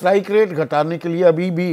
Strike rate घटाने के लिए अभी भी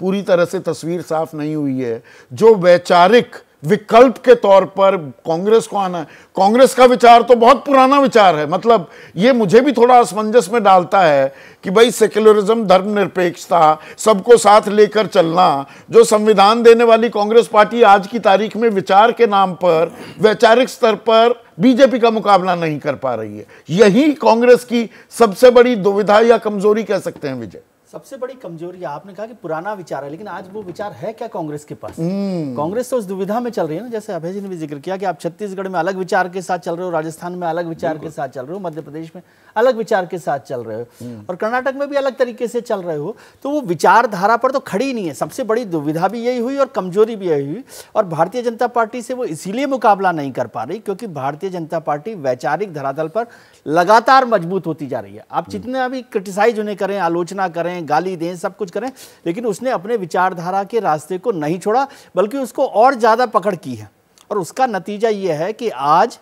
पूरी तरह से तस्वीर साफ नहीं हुई है जो वैचारिक विकल्प के तौर पर कांग्रेस को आना है कांग्रेस का विचार तो बहुत पुराना विचार है मतलब ये मुझे भी थोड़ा असमंजस में डालता है कि भाई सेक्युलरिज्म धर्मनिरपेक्षता सबको साथ लेकर चलना जो संविधान देने वाली कांग्रेस पार्टी आज की तारीख में विचार के नाम पर वैचारिक स्तर पर बीजेपी का मुकाबला नहीं कर पा रही है यही कांग्रेस की सबसे बड़ी दुविधा या कमजोरी कह सकते हैं विजय सबसे बड़ी कमजोरी आपने कहा कि पुराना विचार है लेकिन आज वो विचार है क्या कांग्रेस के पास हम्म। कांग्रेस तो उस दुविधा में चल रही है ना जैसे अभय जी ने भी जिक्र किया कि आप छत्तीसगढ़ में अलग विचार के साथ चल रहे हो राजस्थान में अलग विचार के साथ चल रहे हो मध्य प्रदेश में अलग विचार के साथ चल रहे हो हम्म। और कर्नाटक में भी अलग तरीके से चल रहे हो तो वो विचारधारा पर तो खड़ी नहीं है सबसे बड़ी दुविधा भी यही हुई और कमजोरी भी यही हुई और भारतीय जनता पार्टी से वो इसीलिए मुकाबला नहीं कर पा रही क्योंकि भारतीय जनता पार्टी वैचारिक धरातल पर लगातार मजबूत होती जा रही है आप हम्म। जितना भी क्रिटिसाइज उन्हें करें आलोचना करें करें गाली दें सब कुछ करें लेकिन उसने अपने विचारधारा के रास्ते को नहीं छोड़ा बल्कि उसको और ज़्यादा पकड़ की है और उसका नतीजा ये है कि आज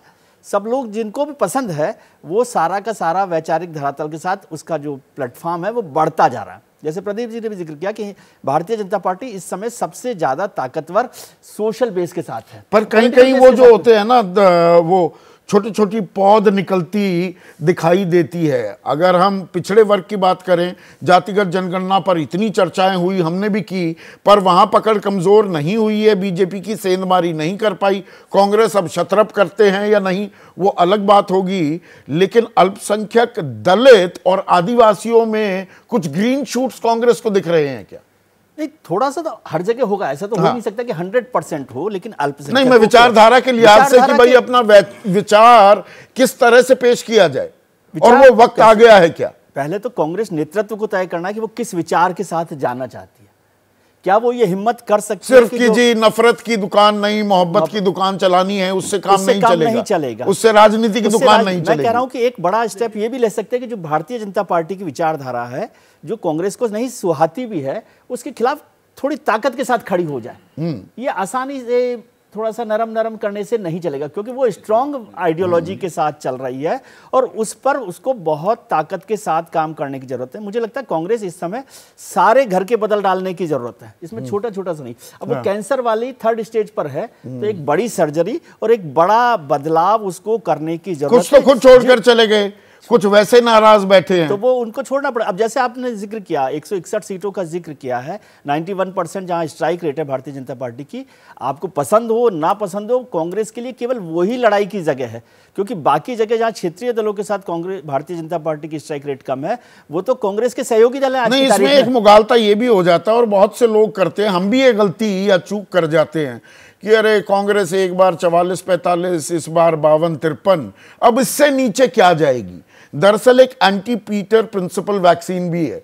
सब लोग जिनको भी पसंद है वो सारा का सारा वैचारिक धरातल के साथ उसका जो प्लेटफॉर्म है वो बढ़ता जा रहा है जैसे प्रदीप जी ने भी जिक्र किया कि भारतीय जनता पार्टी इस समय सबसे ज्यादा ताकतवर सोशल बेस के साथ है पर कहीं कहीं वो जो होते हैं ना वो छोटी छोटी पौध निकलती दिखाई देती है अगर हम पिछड़े वर्ग की बात करें जातिगत जनगणना पर इतनी चर्चाएं हुई हमने भी की पर वहाँ पकड़ कमज़ोर नहीं हुई है बीजेपी की सेंधमारी नहीं कर पाई कांग्रेस अब शतरप करते हैं या नहीं वो अलग बात होगी लेकिन अल्पसंख्यक दलित और आदिवासियों में कुछ ग्रीन शूट्स कांग्रेस को दिख रहे हैं क्या नहीं थोड़ा सा तो हर जगह होगा ऐसा तो हाँ। हो नहीं सकता कि हंड्रेड परसेंट हो लेकिन अल्पसंख्यक नहीं मैं विचारधारा के लिहाज से कि भाई अपना विचार किस तरह से पेश किया जाए और वो वक्त आ गया है क्या पहले तो कांग्रेस नेतृत्व को तय करना कि वो किस विचार के साथ जाना चाहती है क्या वो ये हिम्मत कर सकते सिर्फ कि जी नफरत की दुकान नहीं मोहब्बत की दुकान चलानी है उससे काम, उससे नहीं, काम चलेगा। नहीं चलेगा उससे राजनीति की दुकान राज... नहीं मैं चलेगा। कह रहा हूं कि एक बड़ा स्टेप ये भी ले सकते हैं कि जो भारतीय जनता पार्टी की विचारधारा है जो कांग्रेस को नहीं सुहाती भी है उसके खिलाफ थोड़ी ताकत के साथ खड़ी हो जाए हम्म। ये आसानी से थोड़ा सा नरम नरम करने से नहीं चलेगा क्योंकि वो स्ट्रांग आइडियोलॉजी के साथ चल रही है और उस पर उसको बहुत ताकत के साथ काम करने की जरूरत है मुझे लगता है कांग्रेस इस समय सारे घर के बदल डालने की जरूरत है इसमें हम्म। छोटा छोटा सा नहीं अब वो हाँ। कैंसर वाली थर्ड स्टेज पर है तो हम्म। एक बड़ी सर्जरी और एक बड़ा बदलाव उसको करने की जरूरत कुछ तो खुद छोड़कर चले गए कुछ वैसे नाराज बैठे हैं तो वो उनको छोड़ना पड़ा अब जैसे आपने जिक्र किया एक सीटों का जिक्र किया है 91 परसेंट जहाँ स्ट्राइक रेट है भारतीय जनता पार्टी की आपको पसंद हो ना पसंद हो कांग्रेस के लिए केवल वही लड़ाई की जगह है क्योंकि बाकी जगह जहाँ क्षेत्रीय दलों के साथ कांग्रेस भारतीय जनता पार्टी की स्ट्राइक रेट कम है वो तो कांग्रेस के सहयोगी दल है इसमें एक मुगालता ये भी हो जाता है और बहुत से लोग करते हैं हम भी ये गलती या चूक कर जाते हैं कि अरे कांग्रेस एक बार चवालीस पैंतालीस इस बार बावन तिरपन अब इससे नीचे क्या जाएगी दरअसल एक एंटी पीटर प्रिंसिपल वैक्सीन भी है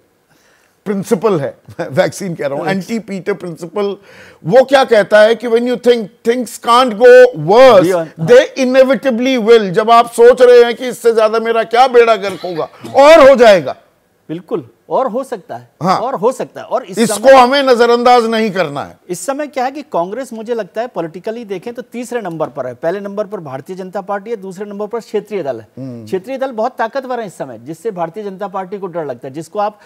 प्रिंसिपल है वैक्सीन कह रहा हूं एंटी पीटर प्रिंसिपल वो क्या कहता है कि when you think things can't go worse they inevitably will जब आप सोच रहे हैं कि इससे ज्यादा मेरा क्या बेड़ा गर्क होगा और हो जाएगा बिल्कुल और हो सकता है हाँ, और हो सकता है और इस इसको समय, हमें नजरअंदाज नहीं करना है इस समय क्या है कि कांग्रेस मुझे लगता है पॉलिटिकली देखें तो तीसरे नंबर पर है पहले नंबर पर भारतीय जनता पार्टी है दूसरे नंबर पर क्षेत्रीय दल है हम्म। क्षेत्रीय दल बहुत ताकतवर है इस समय जिससे भारतीय जनता पार्टी को डर लगता है जिसको आप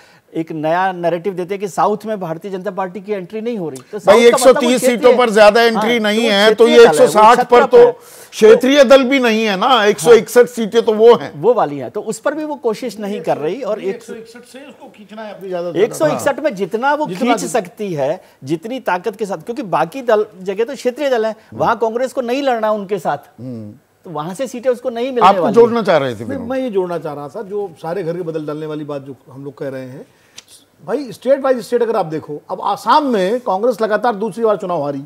एक नया नैरेटिव देते हैं कि साउथ में भारतीय जनता पार्टी की एंट्री नहीं हो रही तो भाई 130 मतलब सीटों पर ज्यादा एंट्री हाँ, तो नहीं तो है तो ये 160 पर तो क्षेत्रीय दल भी नहीं है ना एक हाँ, सीटें तो वो हैं वो वाली है तो उस पर भी वो कोशिश नहीं कर रही और एक सौ इकसठ में जितना वो खींच सकती है जितनी ताकत के साथ क्योंकि बाकी दल जगह तो क्षेत्रीय दल है वहां कांग्रेस को नहीं लड़ना उनके साथ तो वहां से सीटें उसको नहीं मिलने आप जोड़ना चाह रहे थे मैं ये जोड़ना चाह रहा था जो सारे घर के बदल डालने वाली बात जो हम लोग कह रहे हैं भाई स्टेट वाइज स्टेट अगर आप देखो अब आसाम में कांग्रेस लगातार दूसरी बार चुनाव हारी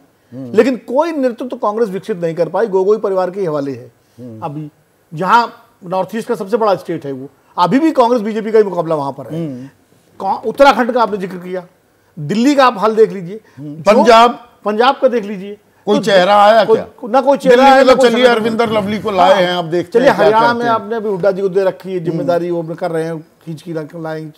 लेकिन कोई नेतृत्व तो कांग्रेस विकसित नहीं कर पाई गोगोई परिवार के हवाले है अभी जहां नॉर्थ ईस्ट का सबसे बड़ा स्टेट है वो अभी भी कांग्रेस बीजेपी का ही मुकाबला वहां पर है उत्तराखंड का आपने जिक्र किया दिल्ली का आप हाल देख लीजिए पंजाब पंजाब का देख लीजिए कोई तो चेहरा आया क्या ना कोई तो चेहरा आया मतलब चलिए अरविंदर लवली को लाए हाँ, हैं आप देख चलिए हरियाणा में आपने अभी हुड्डा जी को दे रखी है जिम्मेदारी वो कर रहे हैं खींच की लाएंगे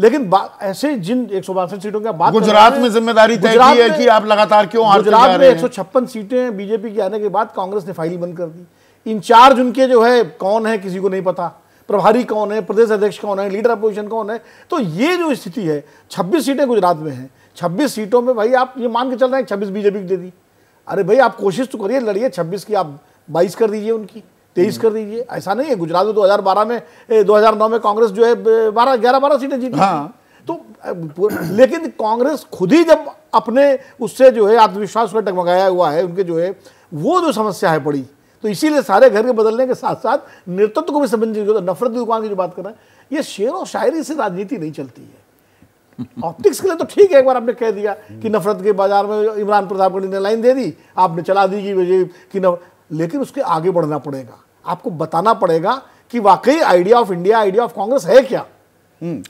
लेकिन ऐसे जिन एक सीटों की बात गुजरात में जिम्मेदारी तय की है कि आप लगातार क्यों गुजरात में एक सीटें बीजेपी के आने के बाद कांग्रेस ने फाइल बंद कर दी इंचार्ज उनके जो है कौन है किसी को नहीं पता प्रभारी कौन है प्रदेश अध्यक्ष कौन है लीडर अपोजिशन कौन है तो ये जो स्थिति है 26 सीटें गुजरात में हैं 26 सीटों में भाई आप ये मान के चल रहे हैं 26 बीजेपी की दे दी अरे भाई आप कोशिश तो करिए लड़िए 26 की आप 22 कर दीजिए उनकी तेईस कर दीजिए ऐसा नहीं है गुजरात में बारह में नौ में कांग्रेस जो है बारह ग्यारह बारह सीटें जीती हाँ। तो लेकिन कांग्रेस खुद ही जब अपने उससे जो है आत्मविश्वास को टकमगाया हुआ है उनके जो है वो जो समस्या है पड़ी तो इसीलिए सारे घर के बदलने के साथ साथ नेतृत्व को भी संबंधित तो नफरत दुकान की जो बात कर रहे हैं ये शेर और शायरी से राजनीति नहीं चलती है ऑप्टिक्स के लिए तो ठीक है एक बार आपने कह दिया कि नफरत के बाजार में इमरान प्रताप ने लाइन दे दी आपने चला दी कि कि लेकिन उसके आगे बढ़ना पड़ेगा आपको बताना पड़ेगा कि वाकई idea of India idea of Congress है क्या हम्म।